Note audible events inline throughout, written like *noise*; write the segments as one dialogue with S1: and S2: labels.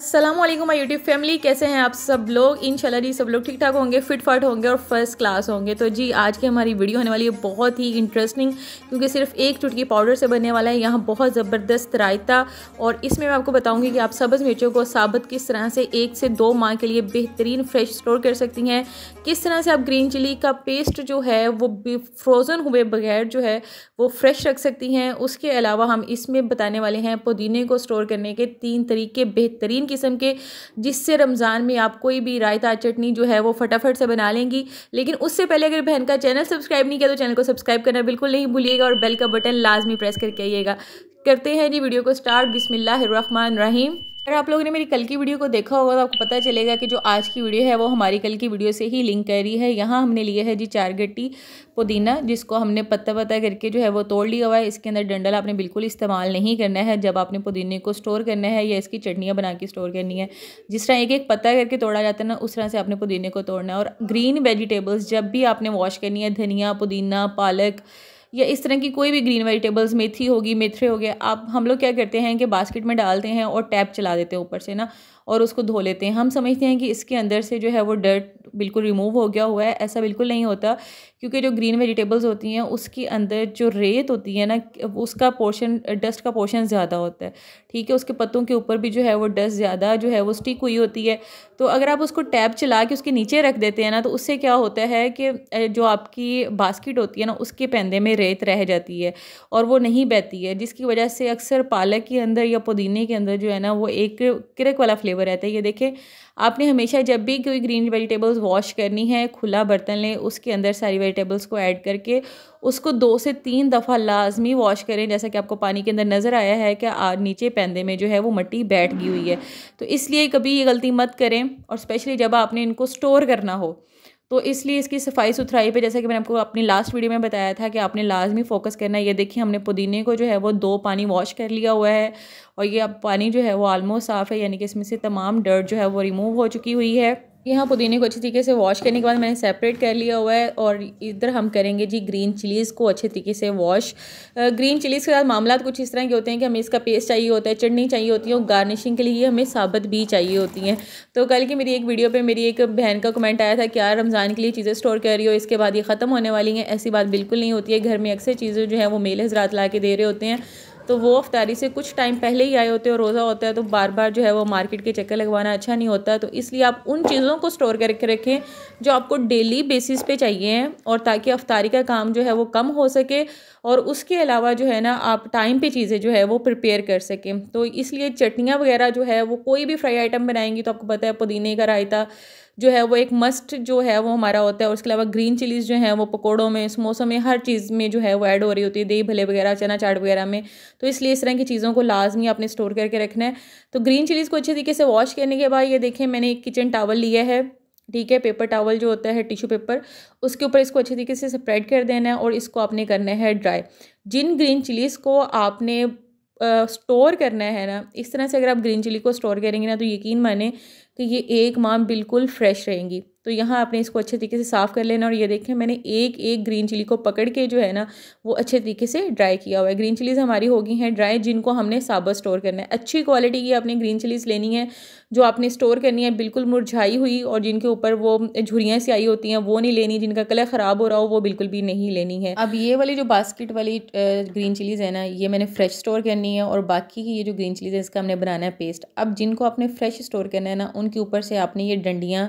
S1: Aslam my YouTube family कैसे हैं आप सब लोग इन जी सब लोग ठीक ठाक होंगे फिट फाट होंगे और फर्स्ट क्लास होंगे तो जी आज की हमारी वीडियो होने वाली है बहुत ही इंटरेस्टिंग क्योंकि सिर्फ एक चुटकी पाउडर से बनने वाला है यहाँ बहुत ज़बरदस्त रायता और इसमें मैं आपको बताऊँगी कि आप सब्ज़ मिर्चों को साबित किस तरह से एक से दो माह के लिए बेहतरीन फ्रेश स्टोर कर सकती हैं किस तरह से आप ग्रीन चिली का पेस्ट जो है वो फ्रोज़न हुए बगैर जो है वो फ्रेश रख सकती हैं उसके अलावा हम इसमें बताने वाले हैं पुदीने को स्टोर करने के तीन तरीके बेहतरीन बेहतरीन किस्म के जिससे रमज़ान में आप कोई भी रायता चटनी जो है वो फटाफट से बना लेंगी लेकिन उससे पहले अगर बहन का चैनल सब्सक्राइब नहीं किया तो चैनल को सब्सक्राइब करना बिल्कुल नहीं भूलिएगा और बेल का बटन लाजमी प्रेस करके आइएगा करते हैं जी वीडियो को स्टार्ट बिसमिल्लर रहीम अगर आप लोगों ने मेरी कल की वीडियो को देखा होगा तो आपको पता चलेगा कि जो आज की वीडियो है वो हमारी कल की वीडियो से ही लिंक कर रही है यहाँ हमने लिए है जी चार गट्टी पुदीना जिसको हमने पत्ता पत्ता करके जो है वो तोड़ लिया हुआ है इसके अंदर डंडल आपने बिल्कुल इस्तेमाल नहीं करना है जब आपने पुदीने को स्टोर करना है या इसकी चटनियाँ बना के स्टोर करनी है जिस तरह एक एक पत्ता करके तोड़ा जाता है ना उस तरह से आपने पुदीने को तोड़ना है और ग्रीन वेजिटेबल्स जब भी आपने वॉश करनी है धनिया पुदीना पालक या इस तरह की कोई भी ग्रीन वेजिटेबल्स मेथी होगी मेथरे हो गए आप हम लोग क्या करते हैं कि बास्केट में डालते हैं और टैप चला देते हैं ऊपर से ना और उसको धो लेते हैं हम समझते हैं कि इसके अंदर से जो है वो डर्ट बिल्कुल रिमूव हो गया हुआ है ऐसा बिल्कुल नहीं होता क्योंकि जो ग्रीन वेजिटेबल्स होती हैं उसके अंदर जो रेत होती है ना उसका पोर्शन डस्ट का पोर्शन ज़्यादा होता है ठीक है उसके पत्तों के ऊपर भी जो है वो डस्ट ज़्यादा जो है वो स्टिक हुई होती है तो अगर आप उसको टैब चला के उसके नीचे रख देते हैं ना तो उससे क्या होता है कि जो आपकी बास्किट होती है ना उसके पैंदे में रेत रह जाती है और वो नहीं बहती है जिसकी वजह से अक्सर पालक के अंदर या पुदीने के अंदर जो है ना वो एक किरक वाला फ्लेवर फ्लेवर रहता है ये देखें आपने हमेशा जब भी कोई ग्रीन वेजिटेबल्स वॉश करनी है खुला बर्तन लें उसके अंदर सारी वेजिटेबल्स को ऐड करके उसको दो से तीन दफ़ा लाजमी वॉश करें जैसा कि आपको पानी के अंदर नज़र आया है कि नीचे पैंदे में जो है वो मट्टी बैठ गई हुई है तो इसलिए कभी ये गलती मत करें और स्पेशली जब आपने इनको स्टोर करना हो तो इसलिए इसकी सफाई सुथराई पे जैसे कि मैंने आपको अपनी लास्ट वीडियो में बताया था कि आपने लाजमी फोकस करना है ये देखिए हमने पुदीने को जो है वो दो पानी वॉश कर लिया हुआ है और ये अब पानी जो है वो आलमोस्ट साफ़ है यानी कि इसमें से तमाम डर्ट जो है वो रिमूव हो चुकी हुई है यहाँ पुदीने को अच्छे तरीके से वॉश करने के बाद मैंने सेपरेट कर लिया हुआ है और इधर हम करेंगे जी ग्रीन चिलीज़ को अच्छे तरीके से वॉश ग्रीन चिलीज़ के साथ मामला कुछ इस तरह के होते हैं कि हमें इसका पेस्ट चाहिए होता है चटनी चाहिए होती है और गार्निशिंग के लिए हमें साबत भी चाहिए होती हैं तो कल की मेरी एक वीडियो पर मेरी एक बहन का कमेंट आया था कि यार रमज़ान के लिए चीज़ें स्टोर कर रही हो इसके बाद ये ख़त्म होने वाली हैं ऐसी बात बिल्कुल नहीं होती है घर में अक्सर चीज़ें जो है वो मेले हजरात ला के दे रहे होते हैं तो वो अफ्तारी से कुछ टाइम पहले ही आए होते हैं और रोज़ा होता है तो बार बार जो है वो मार्केट के चक्कर लगवाना अच्छा नहीं होता तो इसलिए आप उन चीज़ों को स्टोर करके रखें जो आपको डेली बेसिस पे चाहिए हैं और ताकि अफ्तारी का काम जो है वो कम हो सके और उसके अलावा जो है ना आप टाइम पे चीज़ें जो है वो प्रिपेयर कर सकें तो इसलिए चटनियाँ वगैरह जो है वो कोई भी फ्राई आइटम बनाएंगी तो आपको पता है पुदीने का रायता जो है वो एक मस्ट जो है वो हमारा होता है और उसके अलावा ग्रीन चिलीज़ जो है वो पकौड़ों में समोसों में हर चीज़ में जो है वो ऐड हो रही होती है दही भले वगैरह चना चाट वगैरह में तो इसलिए इस तरह की चीज़ों को लाजमी आपने स्टोर करके रखना है तो ग्रीन चिलीज़ को अच्छे तरीके से वॉश करने के बाद ये देखें मैंने एक किचन टावल लिया है ठीक है पेपर टावल जो होता है टिश्यू पेपर उसके ऊपर इसको अच्छे तरीके से स्प्रेड कर देना है और इसको आपने करना है ड्राई जिन ग्रीन चिलीज़ को आपने स्टोर करना है ना इस तरह से अगर आप ग्रीन चिली को स्टोर करेंगे ना तो यकीन माने कि ये एक माह बिल्कुल फ्रेश रहेंगी तो यहाँ आपने इसको अच्छे तरीके से साफ़ कर लेना और ये देखें मैंने एक एक ग्रीन चिली को पकड़ के जो है ना वो अच्छे तरीके से ड्राई किया हुआ है ग्रीन चिलीज़ हमारी होगी हैं ड्राई जिनको हमने साबर स्टोर करना है अच्छी क्वालिटी की आपने ग्रीन चिलीज़ लेनी है जो आपने स्टोर करनी है बिल्कुल मुरझाई हुई और जिनके ऊपर वो झुरियाँ से आई होती हैं वो नहीं लेनी जिनका कलर ख़राब हो रहा हो वो बिल्कुल भी नहीं लेनी है अब ये वाली जो बास्केट वाली ग्रीन चिलीज़ है ना ये मैंने फ्रेश स्टोर करनी है और बाकी की ये जो ग्रीन चिलीज़ है इसका हमने बनाना है पेस्ट अब जिनको आपने फ्रेश स्टोर करना है ना उनके ऊपर से आपने ये डंडियाँ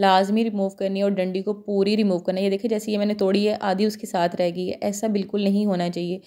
S1: लाजमी रिमूव करनी है और डंडी को पूरी रिमूव करना है ये देखिए जैसे ये मैंने तोड़ी है आधी उसके साथ रह गई है ऐसा बिल्कुल नहीं होना चाहिए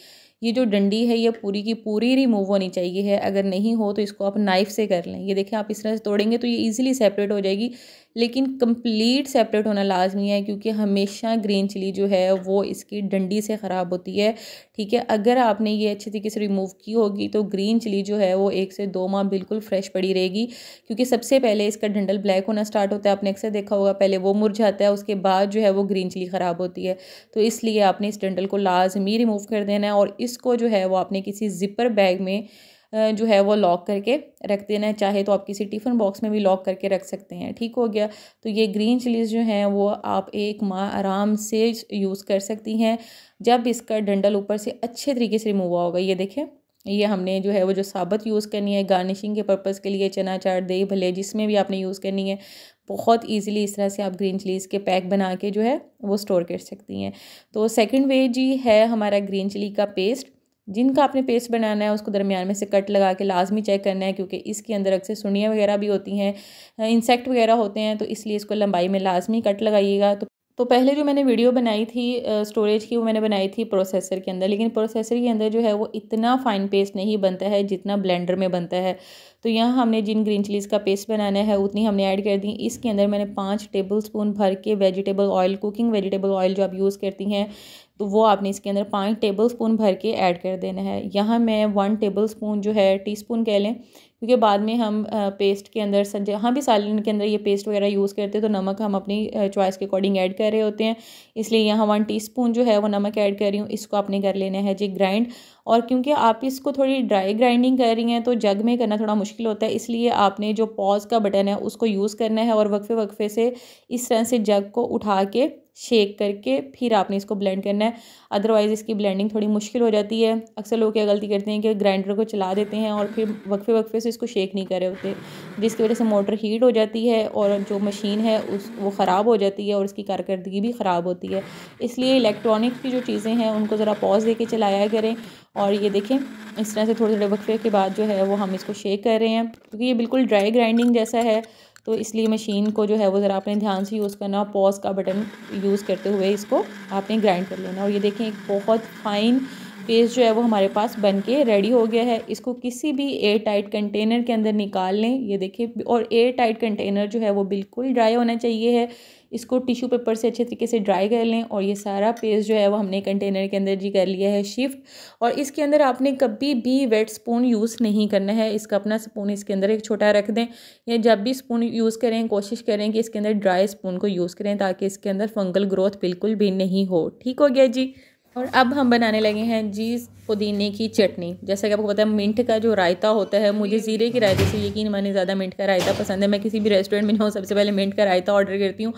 S1: ये जो डंडी है ये पूरी की पूरी रिमूव होनी चाहिए है अगर नहीं हो तो इसको आप नाइफ़ से कर लें ये देखें आप इस तरह से तोड़ेंगे तो ये ईजिली सेपरेट हो जाएगी लेकिन कंप्लीट सेपरेट होना लाजमी है क्योंकि हमेशा ग्रीन चिली जो है वो इसकी डंडी से ख़राब होती है ठीक है अगर आपने ये अच्छे तरीके से रिमूव की होगी तो ग्रीन चिली जो है वो एक से दो माह बिल्कुल फ्रेश पड़ी रहेगी क्योंकि सबसे पहले इसका डंडल ब्लैक होना स्टार्ट होता है आपने अक्सर देखा होगा पहले वो मुरझाता है उसके बाद जो है वो ग्रीन चिली ख़राब होती है तो इसलिए आपने इस डंडल को लाजमी रिमूव कर देना है और इसको जो है वो आपने किसी ज़िपर बैग में जो है वो लॉक करके रख देना चाहे तो आप किसी टिफ़िन बॉक्स में भी लॉक करके रख सकते हैं ठीक हो गया तो ये ग्रीन चिलीज़ जो हैं वो आप एक माह आराम से यूज़ कर सकती हैं जब इसका डंडल ऊपर से अच्छे तरीके से रिमूव होगा ये देखें ये हमने जो है वो जो साबत यूज़ करनी है गार्निशिंग के पर्पज़ के लिए चना चाट दही भले जिसमें भी आपने यूज़ करनी है बहुत इजीली इस तरह से आप ग्रीन चिलीज़ के पैक बना के जो है वो स्टोर कर सकती हैं तो सेकंड वे जी है हमारा ग्रीन चिली का पेस्ट जिनका आपने पेस्ट बनाना है उसको दरमियान में से कट लगा के लाजमी चेक करना है क्योंकि इसके अंदर अक्सर सुनियाँ वगैरह भी होती हैं इंसेक्ट वगैरह होते हैं तो इसलिए इसको लंबाई में लाजमी कट लगाइएगा तो तो पहले जो मैंने वीडियो बनाई थी स्टोरेज की वो मैंने बनाई थी प्रोसेसर के अंदर लेकिन प्रोसेसर के अंदर जो है वो इतना फाइन पेस्ट नहीं बनता है जितना ब्लेंडर में बनता है तो यहाँ हमने जिन ग्रीन चिलीज़ का पेस्ट बनाना है उतनी हमने ऐड कर दी इसके अंदर मैंने पाँच टेबल स्पून भर के vegetable oil cooking vegetable oil जो आप यूज़ करती हैं तो वो आपने इसके अंदर पाँच टेबल स्पून भर के ऐड कर देना है यहाँ मैं वन टेबल स्पून जो है टी स्पून कह लें क्योंकि बाद में हम पेस्ट के अंदर जहाँ भी सालन के अंदर ये पेस्ट वगैरह यूज़ करते हैं तो नमक हम अपनी चॉइस के अकॉर्डिंग ऐड कर रहे होते हैं इसलिए यहाँ वन टीस्पून जो है वो नमक ऐड कर रही हूँ इसको आपने कर लेना है जी ग्राइंड और क्योंकि आप इसको थोड़ी ड्राई ग्राइंडिंग कर रही हैं तो जग में करना थोड़ा मुश्किल होता है इसलिए आपने जो पॉज का बटन है उसको यूज़ करना है और वक्फे वक्फे से इस तरह से जग को उठा के शेक करके फिर आपने इसको ब्लेंड करना है अदरवाइज़ इसकी ब्लेंडिंग थोड़ी मुश्किल हो जाती है अक्सर लोग क्या गलती करते हैं कि ग्राइंडर को चला देते हैं और फिर वक्फे वक्फे से इसको शेक नहीं कर रहे होते जिसकी वजह से मोटर हीट हो जाती है और जो मशीन है उस वो ख़राब हो जाती है और उसकी कारकर्दगी भी ख़राब होती है इसलिए इलेक्ट्रॉनिक की जो चीज़ें हैं उनको ज़रा पॉज दे के चलाया करें और ये देखें इस तरह से थोड़े थोड़े वक्फे के बाद जो है वो हम इसको शेक कर रहे हैं क्योंकि ये बिल्कुल ड्राई ग्राइंडिंग जैसा है तो इसलिए मशीन को जो है वो ज़रा आपने ध्यान से यूज़ करना और पॉज का बटन यूज़ करते हुए इसको आपने ग्राइंड कर लेना और ये देखें एक बहुत फाइन पेस्ट जो है वो हमारे पास बन के रेडी हो गया है इसको किसी भी एयर टाइट कंटेनर के अंदर निकाल लें ये देखिए और एयर टाइट कंटेनर जो है वो बिल्कुल ड्राई होना चाहिए है इसको टिश्यू पेपर से अच्छे तरीके से ड्राई कर लें और ये सारा पेस्ट जो है वो हमने कंटेनर के अंदर जी कर लिया है शिफ्ट और इसके अंदर आपने कभी भी वेट स्पून यूज़ नहीं करना है इसका अपना स्पून इसके अंदर एक छोटा रख दें या जब भी स्पून यूज़ करें कोशिश करें कि इसके अंदर ड्राई स्पून को यूज़ करें ताकि इसके अंदर फंगल ग्रोथ बिल्कुल भी नहीं हो ठीक हो गया जी और अब हम बनाने लगे हैं जी पुदीने की चटनी जैसा कि आपको पता है मिंट का जो रायता होता है मुझे ज़ीरे के रायते से यकीन मैंने ज़्यादा मिंट का रायता पसंद है मैं किसी भी रेस्टोरेंट में जाऊँ सबसे पहले मिंट का रायता ऑर्डर करती हूँ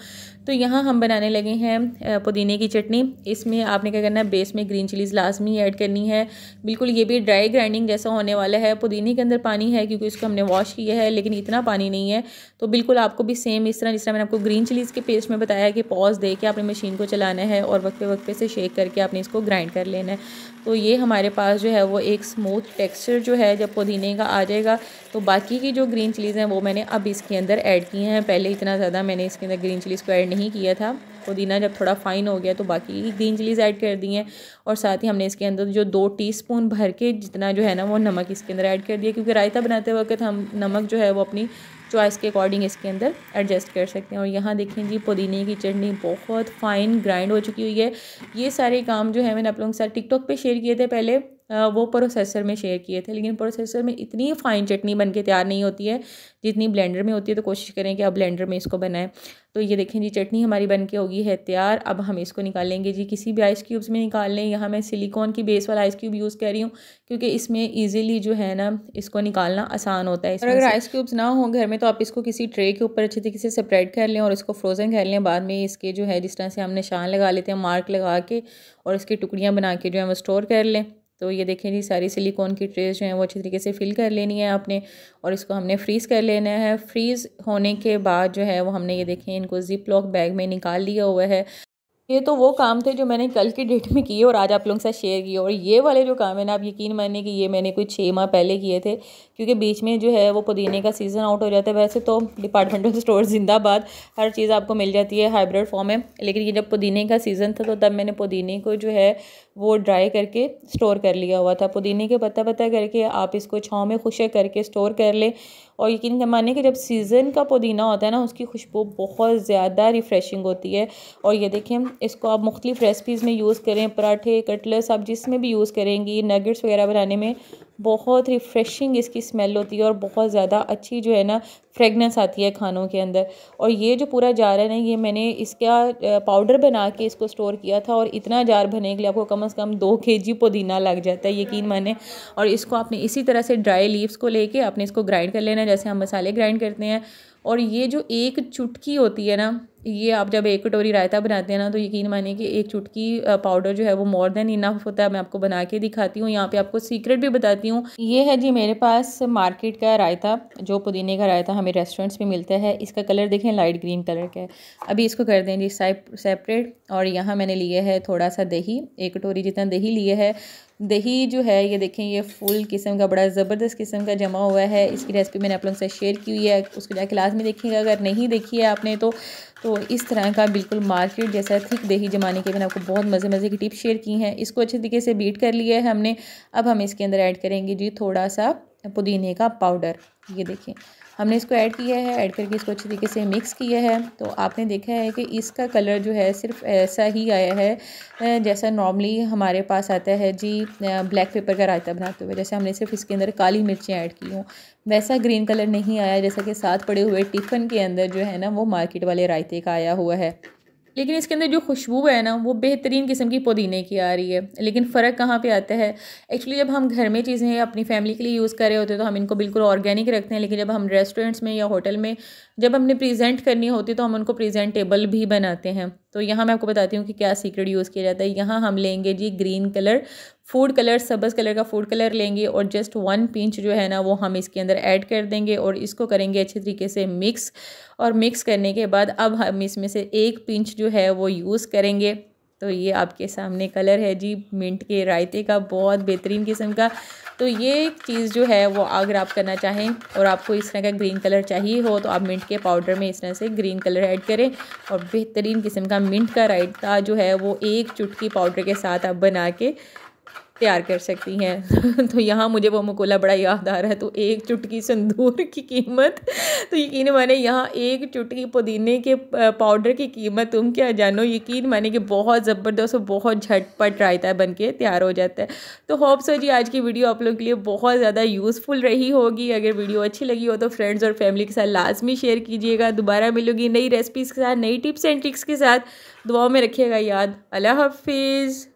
S1: तो यहाँ हम बनाने लगे हैं पुदीने की चटनी इसमें आपने क्या करना है बेस में ग्रीन चिलीज़ लाजमी ऐड करनी है बिल्कुल ये भी ड्राई ग्राइंडिंग जैसा होने वाला है पुदीने के अंदर पानी है क्योंकि उसको हमने वॉश किया है लेकिन इतना पानी नहीं है तो बिल्कुल आपको भी सेम इस तरह जिस तरह मैंने आपको ग्रीन चिलीज़ के पेस्ट में बताया कि पॉज दे के आपने मशीन को चलाना है और वक्त वक्त से शेक करके आपने इसको ग्राइंड कर लेना है तो ये हमारे हमारे पास जो है वो एक स्मूथ टेक्सचर जो है जब पुदीने का आ जाएगा तो बाकी की जो ग्रीन चिलीज़ हैं वो मैंने अब इसके अंदर ऐड की हैं पहले इतना ज़्यादा मैंने इसके अंदर ग्रीन चिलीज़ को ऐड नहीं किया था पुदीना जब थोड़ा फाइन हो गया तो बाकी की ग्रीन चिलीज़ ऐड कर दी हैं और साथ ही हमने इसके अंदर जो दो टी भर के जितना जो है ना वो नमक इसके अंदर ऐड कर दिया क्योंकि रायता बनाते वक्त हम नमक जो है वो अपनी चॉइस के अकॉर्डिंग इसके अंदर एडजस्ट कर सकते हैं और यहाँ देखें जी पुदीने की चटनी बहुत फाइन ग्राइंड हो चुकी हुई है ये सारे काम जो है मैंने आप लोगों के साथ टिकटॉक पर शेयर किए थे पहले वो प्रोसेसर में शेयर किए थे लेकिन प्रोसेसर में इतनी फाइन चटनी बन के तैयार नहीं होती है जितनी ब्लेंडर में होती है तो कोशिश करें कि आप ब्लेंडर में इसको बनाएं तो ये देखें जी चटनी हमारी बन के होगी है तैयार अब हम इसको निकालेंगे जी किसी भी आइस क्यूब्स में निकाल लें यहाँ मैं सिलिकॉन की बेस वाला आइस क्यूब यूज़ कर रही हूँ क्योंकि इसमें ईजिली जो है ना इसको निकालना आसान होता है और अगर आइस क्यूब्स ना हो घर में तो आप इसको किसी ट्रे के ऊपर अच्छे तरीके से सेपरेट कर लें और इसको फ्रोज़न कर लें बाद में इसके जो है जिस तरह से हम निशान लगा लेते हैं मार्क लगा के और इसकी टुकड़ियाँ बना के जो है वो स्टोर कर लें तो ये देखें जी सारी सिलिकॉन की ट्रेस जो है वो अच्छी तरीके से फिल कर लेनी है आपने और इसको हमने फ्रीज़ कर लेना है फ्रीज़ होने के बाद जो है वो हमने ये देखें इनको जिप लॉक बैग में निकाल लिया हुआ है ये तो वो काम थे जो मैंने कल की डेट में किए और आज आप लोगों के साथ शेयर किए और ये वाले जो काम है ना आप यकीन मानिए कि ये मैंने कोई छः माह पहले किए थे क्योंकि बीच में जो है वो पुदीने का सीज़न आउट हो जाता है वैसे तो डिपार्टमेंटल स्टोर जिंदाबाद हर चीज़ आपको मिल जाती है हाइब्रिड फॉर्म में लेकिन ये जब पुदीने का सीज़न था तो तब मैंने पुदीने को जो है वो ड्राई करके स्टोर कर लिया हुआ था पुदीने के पत्ता पत्ता करके आप इसको छाँव में खुशक करके स्टोर कर लें और यकीन मानिए कि जब सीज़न का पुदीना होता है ना उसकी खुशबू बहुत ज़्यादा रिफ़्रेशिंग होती है और ये देखें इसको आप मुख्तलिफ़ रेसिपीज़ में यूज़ करें पराठे कटलस आप जिसमें भी यूज़ करेंगी नगेट्स वगैरह बनाने में बहुत रिफ़्रेशिंग इसकी स्मेल होती है और बहुत ज़्यादा अच्छी जो है ना फ्रेगनेंस आती है खानों के अंदर और ये जो पूरा जार है ना ये मैंने इसका पाउडर बना के इसको स्टोर किया था और इतना जार भरने के लिए आपको कम से कम दो के जी पुदीना लग जाता है यकीन माने और इसको आपने इसी तरह से ड्राई लीव्स को लेके आपने इसको ग्राइंड कर लेना जैसे हम मसाले ग्राइंड करते हैं और ये जो एक चुटकी होती है ना ये आप जब एक कटोरी रायता बनाते हैं ना तो यकीन मानिए कि एक चुटकी पाउडर जो है वो मोर देन इनफ होता है मैं आपको बना के दिखाती हूँ यहाँ पे आपको सीक्रेट भी बताती हूँ ये है जी मेरे पास मार्केट का रायता जो पुदीने का रायता हमें रेस्टोरेंट्स में मिलता है इसका कलर देखें लाइट ग्रीन कलर का है अभी इसको कर दें जी सेपरेट और यहाँ मैंने लिया है थोड़ा सा दही एक कटोरी जितना दही लिया है दही जो है ये देखें ये फुल किस्म का बड़ा ज़बरदस्त किस्म का जमा हुआ है इसकी रेसिपी मैंने आप लोगों से शेयर की हुई है उसको जाके लास्ट में देखिएगा अगर नहीं देखी है आपने तो तो इस तरह का बिल्कुल मार्केट जैसा थिक दही जमाने के मैंने आपको बहुत मज़े मज़े की टिप शेयर की हैं इसको अच्छे तरीके से बीट कर लिया है हमने अब हम इसके अंदर ऐड करेंगे जी थोड़ा सा पुदीने का पाउडर ये देखें हमने इसको ऐड किया है ऐड करके इसको अच्छे तरीके से मिक्स किया है तो आपने देखा है कि इसका कलर जो है सिर्फ ऐसा ही आया है जैसा नॉर्मली हमारे पास आता है जी ब्लैक पेपर का रायता बनाते हुए जैसे हमने सिर्फ इसके अंदर काली मिर्चें ऐड की हूँ वैसा ग्रीन कलर नहीं आया जैसा कि साथ पड़े हुए टिफ़न के अंदर जो है ना वो मार्केट वाले रायते का आया हुआ है लेकिन इसके अंदर जो खुशबू है ना वो बेहतरीन किस्म की पुदीने की आ रही है लेकिन फ़र्क कहाँ पे आता है एक्चुअली जब हम घर में चीज़ें अपनी फैमिली के लिए यूज़ कर रहे होते हैं तो हम इनको बिल्कुल ऑर्गेनिक रखते हैं लेकिन जब हम रेस्टोरेंट्स में या होटल में जब हमने प्रेजेंट करनी होती तो हम उनको प्रेजेंटेबल भी बनाते हैं तो यहाँ मैं आपको बताती हूँ कि क्या सीक्रेट यूज़ किया जाता है यहाँ हम लेंगे जी ग्रीन कलर फूड कलर सब्ज़ कलर का फूड कलर लेंगे और जस्ट वन पिंच जो है ना वो हम इसके अंदर ऐड कर देंगे और इसको करेंगे अच्छे तरीके से मिक्स और मिक्स करने के बाद अब हम इसमें से एक पिंच जो है वो यूज़ करेंगे तो ये आपके सामने कलर है जी मिंट के रायते का बहुत बेहतरीन किस्म का तो ये चीज़ जो है वो अगर आप करना चाहें और आपको इस तरह का ग्रीन कलर चाहिए हो तो आप मिंट के पाउडर में इस तरह से ग्रीन कलर ऐड करें और बेहतरीन किस्म का मिंट का रायता जो है वो एक चुटकी पाउडर के साथ आप बना के तैयार कर सकती हैं *laughs* तो यहाँ मुझे वो मकोला बड़ा याद आ रहा है तो एक चुटकी संदूर की कीमत तो यकीन माने यहाँ एक चुटकी पुदीने के पाउडर की कीमत तुम क्या जानो यकीन माने कि बहुत ज़बरदस्त और बहुत झटपट रायता बन के तैयार हो जाता है तो होप सो जी आज की वीडियो आप लोगों के लिए बहुत ज़्यादा यूज़फुल रही होगी अगर वीडियो अच्छी लगी हो तो फ्रेंड्स और फैमिली के साथ लाजमी शेयर कीजिएगा दोबारा मिलूंगी नई रेसिपीज़ के साथ नई टिप्स एंड ट्रिक्स के साथ दुआओं में रखिएगा याद अल्लाह हाफिज़